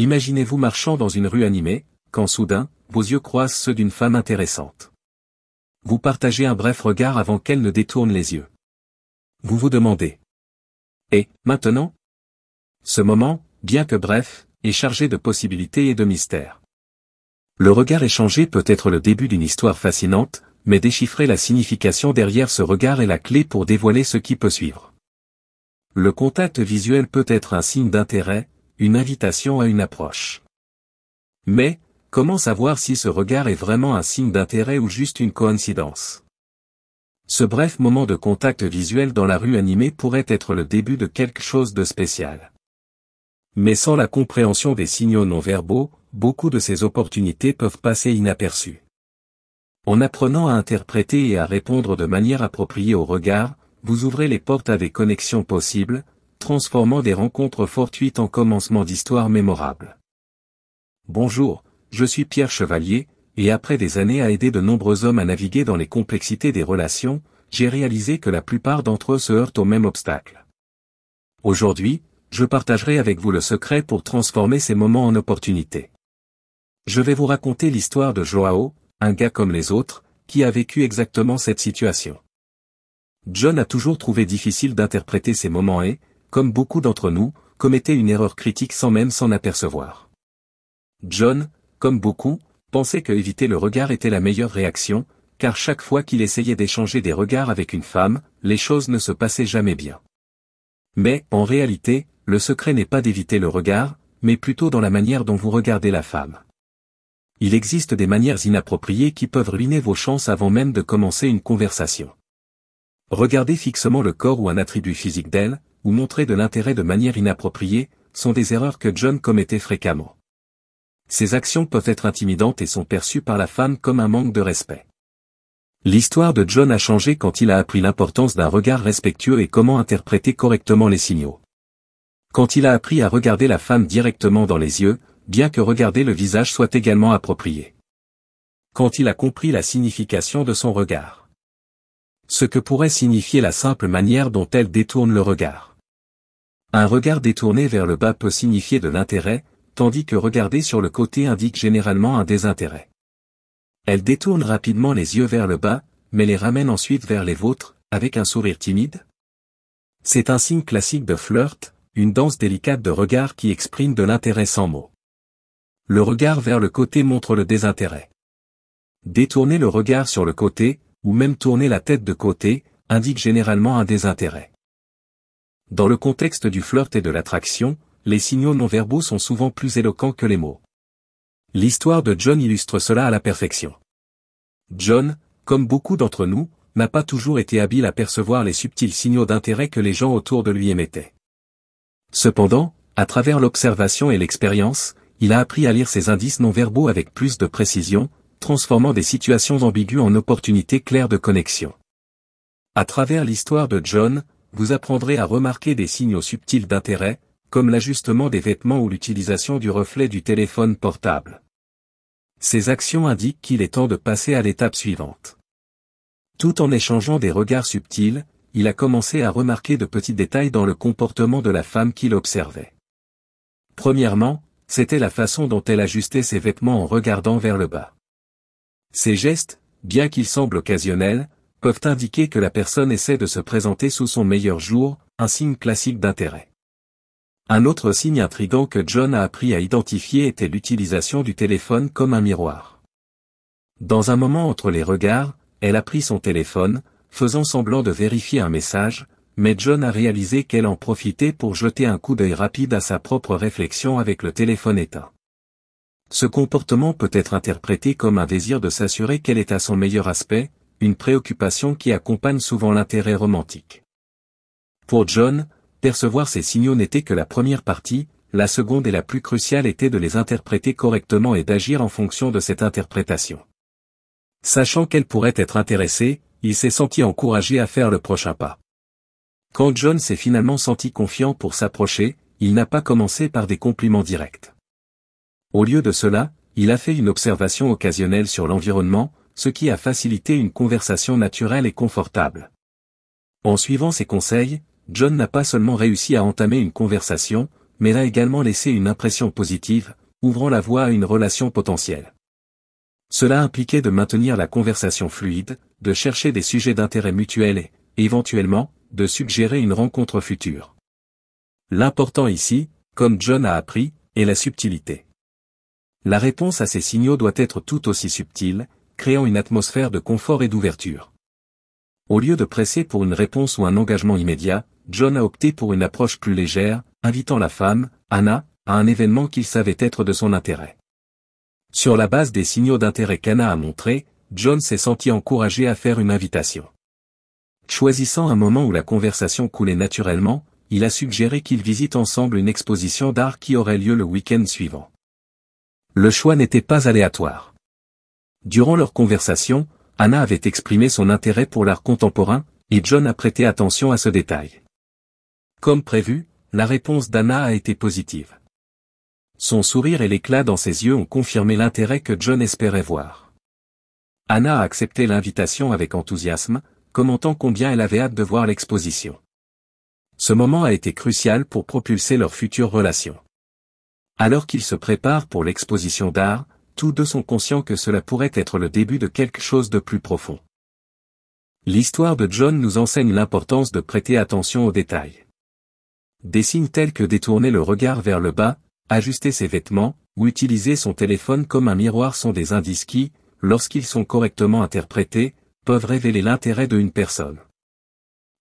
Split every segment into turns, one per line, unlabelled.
Imaginez-vous marchant dans une rue animée, quand soudain, vos yeux croisent ceux d'une femme intéressante. Vous partagez un bref regard avant qu'elle ne détourne les yeux. Vous vous demandez. Et, maintenant Ce moment, bien que bref, est chargé de possibilités et de mystères. Le regard échangé peut être le début d'une histoire fascinante, mais déchiffrer la signification derrière ce regard est la clé pour dévoiler ce qui peut suivre. Le contact visuel peut être un signe d'intérêt, une invitation à une approche. Mais, comment savoir si ce regard est vraiment un signe d'intérêt ou juste une coïncidence Ce bref moment de contact visuel dans la rue animée pourrait être le début de quelque chose de spécial. Mais sans la compréhension des signaux non verbaux, beaucoup de ces opportunités peuvent passer inaperçues. En apprenant à interpréter et à répondre de manière appropriée au regard, vous ouvrez les portes à des connexions possibles, transformant des rencontres fortuites en commencements d'histoires mémorables. Bonjour, je suis Pierre Chevalier, et après des années à aider de nombreux hommes à naviguer dans les complexités des relations, j'ai réalisé que la plupart d'entre eux se heurtent au même obstacle. Aujourd'hui, je partagerai avec vous le secret pour transformer ces moments en opportunités. Je vais vous raconter l'histoire de Joao, un gars comme les autres, qui a vécu exactement cette situation. John a toujours trouvé difficile d'interpréter ces moments et, comme beaucoup d'entre nous, commettait une erreur critique sans même s'en apercevoir. John, comme beaucoup, pensait que éviter le regard était la meilleure réaction, car chaque fois qu'il essayait d'échanger des regards avec une femme, les choses ne se passaient jamais bien. Mais, en réalité, le secret n'est pas d'éviter le regard, mais plutôt dans la manière dont vous regardez la femme. Il existe des manières inappropriées qui peuvent ruiner vos chances avant même de commencer une conversation. Regardez fixement le corps ou un attribut physique d'elle, ou montrer de l'intérêt de manière inappropriée, sont des erreurs que John commettait fréquemment. Ses actions peuvent être intimidantes et sont perçues par la femme comme un manque de respect. L'histoire de John a changé quand il a appris l'importance d'un regard respectueux et comment interpréter correctement les signaux. Quand il a appris à regarder la femme directement dans les yeux, bien que regarder le visage soit également approprié. Quand il a compris la signification de son regard. Ce que pourrait signifier la simple manière dont elle détourne le regard. Un regard détourné vers le bas peut signifier de l'intérêt, tandis que regarder sur le côté indique généralement un désintérêt. Elle détourne rapidement les yeux vers le bas, mais les ramène ensuite vers les vôtres, avec un sourire timide. C'est un signe classique de flirt, une danse délicate de regard qui exprime de l'intérêt sans mots. Le regard vers le côté montre le désintérêt. Détourner le regard sur le côté, ou même tourner la tête de côté, indique généralement un désintérêt. Dans le contexte du flirt et de l'attraction, les signaux non-verbaux sont souvent plus éloquents que les mots. L'histoire de John illustre cela à la perfection. John, comme beaucoup d'entre nous, n'a pas toujours été habile à percevoir les subtils signaux d'intérêt que les gens autour de lui émettaient. Cependant, à travers l'observation et l'expérience, il a appris à lire ces indices non-verbaux avec plus de précision, transformant des situations ambiguës en opportunités claires de connexion. À travers l'histoire de John, vous apprendrez à remarquer des signaux subtils d'intérêt, comme l'ajustement des vêtements ou l'utilisation du reflet du téléphone portable. Ces actions indiquent qu'il est temps de passer à l'étape suivante. Tout en échangeant des regards subtils, il a commencé à remarquer de petits détails dans le comportement de la femme qu'il observait. Premièrement, c'était la façon dont elle ajustait ses vêtements en regardant vers le bas. Ces gestes, bien qu'ils semblent occasionnels, peuvent indiquer que la personne essaie de se présenter sous son meilleur jour, un signe classique d'intérêt. Un autre signe intrigant que John a appris à identifier était l'utilisation du téléphone comme un miroir. Dans un moment entre les regards, elle a pris son téléphone, faisant semblant de vérifier un message, mais John a réalisé qu'elle en profitait pour jeter un coup d'œil rapide à sa propre réflexion avec le téléphone éteint. Ce comportement peut être interprété comme un désir de s'assurer qu'elle est à son meilleur aspect, une préoccupation qui accompagne souvent l'intérêt romantique. Pour John, percevoir ces signaux n'était que la première partie, la seconde et la plus cruciale était de les interpréter correctement et d'agir en fonction de cette interprétation. Sachant qu'elle pourrait être intéressée, il s'est senti encouragé à faire le prochain pas. Quand John s'est finalement senti confiant pour s'approcher, il n'a pas commencé par des compliments directs. Au lieu de cela, il a fait une observation occasionnelle sur l'environnement, ce qui a facilité une conversation naturelle et confortable. En suivant ces conseils, John n'a pas seulement réussi à entamer une conversation, mais a également laissé une impression positive, ouvrant la voie à une relation potentielle. Cela impliquait de maintenir la conversation fluide, de chercher des sujets d'intérêt mutuel et, éventuellement, de suggérer une rencontre future. L'important ici, comme John a appris, est la subtilité. La réponse à ces signaux doit être tout aussi subtile, créant une atmosphère de confort et d'ouverture. Au lieu de presser pour une réponse ou un engagement immédiat, John a opté pour une approche plus légère, invitant la femme, Anna, à un événement qu'il savait être de son intérêt. Sur la base des signaux d'intérêt qu'Anna a montrés, John s'est senti encouragé à faire une invitation. Choisissant un moment où la conversation coulait naturellement, il a suggéré qu'ils visitent ensemble une exposition d'art qui aurait lieu le week-end suivant. Le choix n'était pas aléatoire. Durant leur conversation, Anna avait exprimé son intérêt pour l'art contemporain, et John a prêté attention à ce détail. Comme prévu, la réponse d'Anna a été positive. Son sourire et l'éclat dans ses yeux ont confirmé l'intérêt que John espérait voir. Anna a accepté l'invitation avec enthousiasme, commentant combien elle avait hâte de voir l'exposition. Ce moment a été crucial pour propulser leur future relation. Alors qu'ils se préparent pour l'exposition d'art, tous deux sont conscients que cela pourrait être le début de quelque chose de plus profond. L'histoire de John nous enseigne l'importance de prêter attention aux détails. Des signes tels que détourner le regard vers le bas, ajuster ses vêtements, ou utiliser son téléphone comme un miroir sont des indices qui, lorsqu'ils sont correctement interprétés, peuvent révéler l'intérêt d'une personne.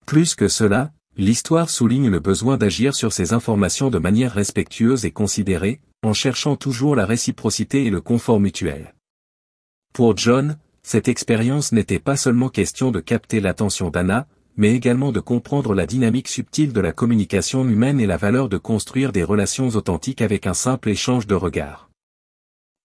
Plus que cela, L'histoire souligne le besoin d'agir sur ces informations de manière respectueuse et considérée, en cherchant toujours la réciprocité et le confort mutuel. Pour John, cette expérience n'était pas seulement question de capter l'attention d'Anna, mais également de comprendre la dynamique subtile de la communication humaine et la valeur de construire des relations authentiques avec un simple échange de regards.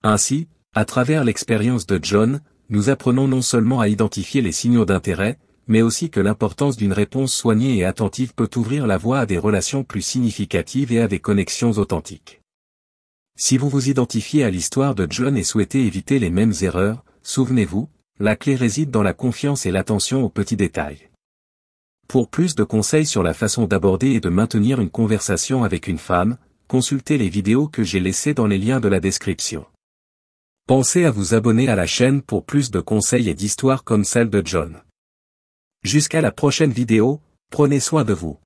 Ainsi, à travers l'expérience de John, nous apprenons non seulement à identifier les signaux d'intérêt, mais aussi que l'importance d'une réponse soignée et attentive peut ouvrir la voie à des relations plus significatives et à des connexions authentiques. Si vous vous identifiez à l'histoire de John et souhaitez éviter les mêmes erreurs, souvenez-vous, la clé réside dans la confiance et l'attention aux petits détails. Pour plus de conseils sur la façon d'aborder et de maintenir une conversation avec une femme, consultez les vidéos que j'ai laissées dans les liens de la description. Pensez à vous abonner à la chaîne pour plus de conseils et d'histoires comme celle de John. Jusqu'à la prochaine vidéo, prenez soin de vous.